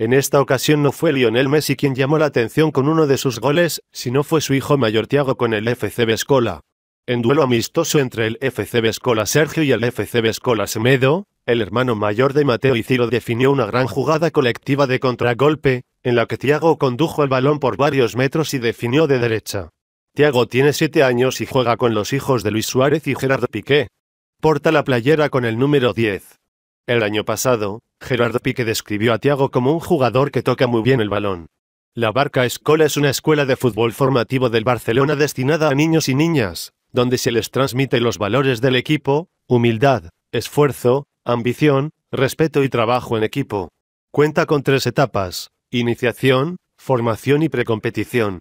En esta ocasión no fue Lionel Messi quien llamó la atención con uno de sus goles, sino fue su hijo mayor Tiago con el FC Vescola. En duelo amistoso entre el FC Vescola Sergio y el FC Escola Semedo, el hermano mayor de Mateo y Ciro definió una gran jugada colectiva de contragolpe, en la que Tiago condujo el balón por varios metros y definió de derecha. Tiago tiene 7 años y juega con los hijos de Luis Suárez y Gerard Piqué. Porta la playera con el número 10. El año pasado, Gerard Pique describió a Thiago como un jugador que toca muy bien el balón. La Barca Escola es una escuela de fútbol formativo del Barcelona destinada a niños y niñas, donde se les transmite los valores del equipo, humildad, esfuerzo, ambición, respeto y trabajo en equipo. Cuenta con tres etapas, iniciación, formación y precompetición.